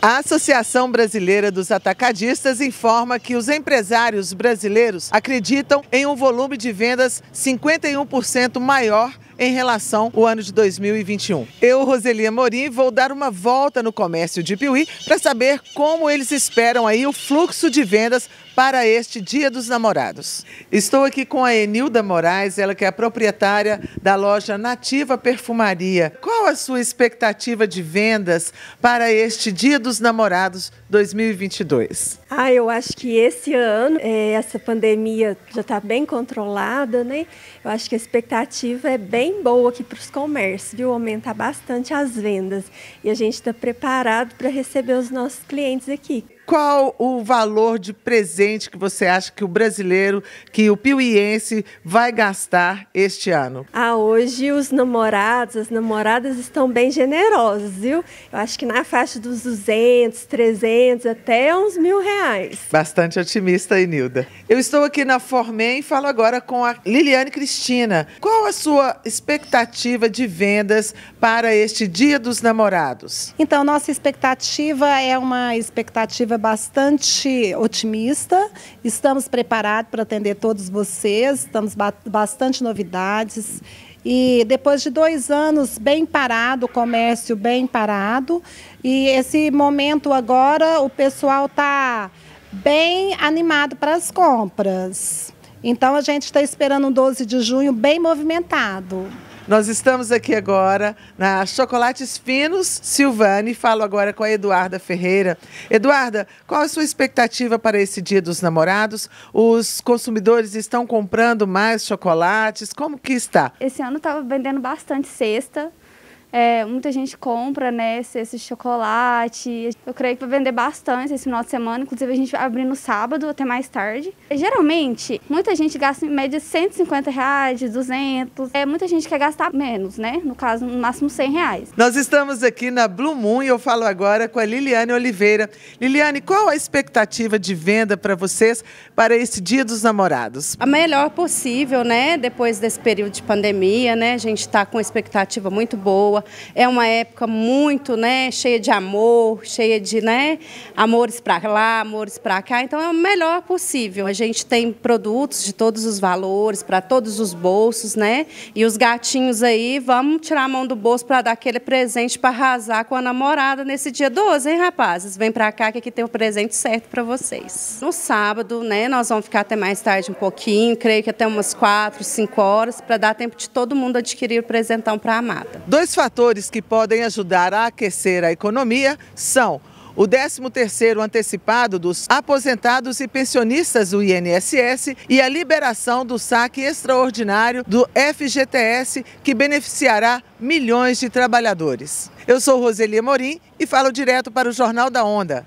A Associação Brasileira dos Atacadistas informa que os empresários brasileiros acreditam em um volume de vendas 51% maior em relação ao ano de 2021. Eu, Roselia Morim, vou dar uma volta no comércio de Piuí para saber como eles esperam aí o fluxo de vendas para este Dia dos Namorados. Estou aqui com a Enilda Moraes, ela que é a proprietária da loja Nativa Perfumaria. Qual a sua expectativa de vendas para este Dia dos Namorados 2022? Ah, eu acho que esse ano é, essa pandemia já está bem controlada, né? Eu acho que a expectativa é bem bem boa aqui para os comércios, viu? Aumentar bastante as vendas. E a gente está preparado para receber os nossos clientes aqui. Qual o valor de presente que você acha que o brasileiro, que o piuiense vai gastar este ano? Ah, hoje os namorados, as namoradas estão bem generosos, viu? Eu acho que na faixa dos 200, 300, até uns mil reais. Bastante otimista, Inilda. Eu estou aqui na Formem e falo agora com a Liliane Cristina. Qual a sua expectativa de vendas para este Dia dos Namorados? Então, nossa expectativa é uma expectativa bastante otimista. Estamos preparados para atender todos vocês, estamos bastante novidades. E depois de dois anos bem parado, o comércio bem parado, e esse momento agora o pessoal está bem animado para as compras. Então a gente está esperando um 12 de junho bem movimentado. Nós estamos aqui agora na Chocolates Finos Silvani. Falo agora com a Eduarda Ferreira. Eduarda, qual a sua expectativa para esse Dia dos Namorados? Os consumidores estão comprando mais chocolates? Como que está? Esse ano estava vendendo bastante cesta. É, muita gente compra, né, esse chocolate. Eu creio que vai vender bastante esse final de semana. Inclusive, a gente vai abrir no sábado até mais tarde. Geralmente, muita gente gasta em média 150 reais, 200. É, muita gente quer gastar menos, né? No caso, no máximo 100 reais. Nós estamos aqui na Blue Moon e eu falo agora com a Liliane Oliveira. Liliane, qual a expectativa de venda para vocês para esse Dia dos Namorados? A melhor possível, né? Depois desse período de pandemia, né? A gente está com expectativa muito boa boa. É uma época muito, né, cheia de amor, cheia de, né, amores para lá, amores para cá. Então é o melhor possível. A gente tem produtos de todos os valores, para todos os bolsos, né? E os gatinhos aí, vamos tirar a mão do bolso para dar aquele presente para arrasar com a namorada nesse dia 12, hein, rapazes? Vem para cá que aqui tem o presente certo para vocês. No sábado, né, nós vamos ficar até mais tarde um pouquinho, creio que até umas 4, 5 horas, para dar tempo de todo mundo adquirir o presentão para a amada. Dois fatos fatores que podem ajudar a aquecer a economia são o 13º antecipado dos aposentados e pensionistas do INSS e a liberação do saque extraordinário do FGTS, que beneficiará milhões de trabalhadores. Eu sou Roseli Morim e falo direto para o Jornal da Onda.